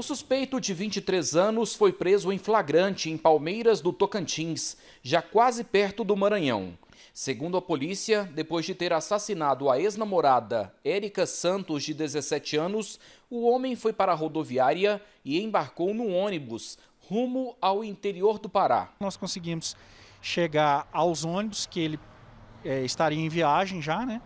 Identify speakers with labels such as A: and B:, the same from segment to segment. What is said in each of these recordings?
A: O suspeito de 23 anos foi preso em flagrante em Palmeiras do Tocantins, já quase perto do Maranhão. Segundo a polícia, depois de ter assassinado a ex-namorada Érica Santos, de 17 anos, o homem foi para a rodoviária e embarcou no ônibus rumo ao interior do Pará.
B: Nós conseguimos chegar aos ônibus que ele é, estaria em viagem já, né?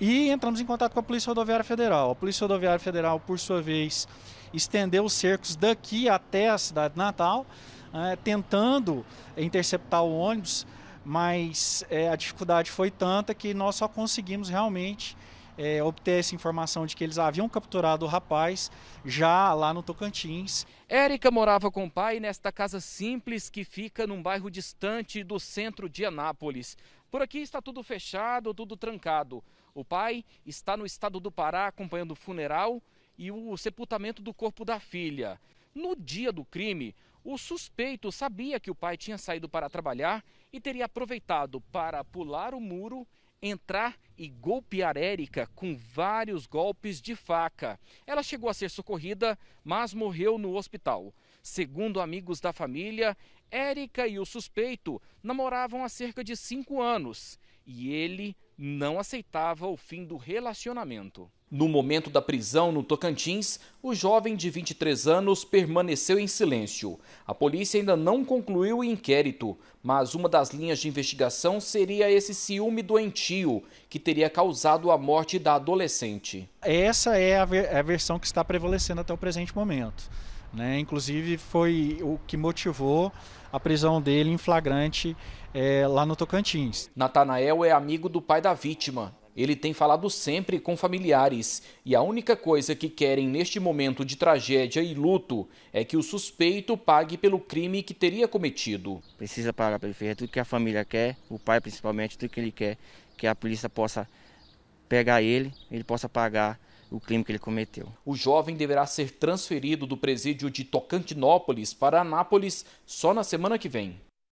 B: E entramos em contato com a Polícia Rodoviária Federal. A Polícia Rodoviária Federal, por sua vez, estendeu os cercos daqui até a cidade natal, é, tentando interceptar o ônibus, mas é, a dificuldade foi tanta que nós só conseguimos realmente é, obter essa informação de que eles haviam capturado o rapaz já lá no
A: Tocantins. Érica morava com o pai nesta casa simples que fica num bairro distante do centro de Anápolis. Por aqui está tudo fechado, tudo trancado. O pai está no estado do Pará acompanhando o funeral e o sepultamento do corpo da filha. No dia do crime, o suspeito sabia que o pai tinha saído para trabalhar e teria aproveitado para pular o muro, entrar e golpear Érica com vários golpes de faca. Ela chegou a ser socorrida, mas morreu no hospital. Segundo amigos da família, Érica e o suspeito namoravam há cerca de cinco anos e ele não aceitava o fim do relacionamento. No momento da prisão no Tocantins, o jovem de 23 anos permaneceu em silêncio. A polícia ainda não concluiu o inquérito, mas uma das linhas de investigação seria esse ciúme doentio que teria causado a morte da adolescente.
B: Essa é a, ver é a versão que está prevalecendo até o presente momento. Né? Inclusive, foi o que motivou a prisão dele em flagrante
A: é, lá no
B: Tocantins.
A: Natanael é amigo do pai da vítima ele tem falado sempre com familiares e a única coisa que querem neste momento de tragédia e luto é que o suspeito pague pelo crime que teria cometido. Precisa pagar, prefeito, tudo que a família quer, o pai principalmente, tudo que ele quer, que a polícia possa
B: pegar ele, ele possa pagar o crime que ele cometeu.
A: O jovem deverá ser transferido do presídio de Tocantinópolis para Anápolis só na semana que vem.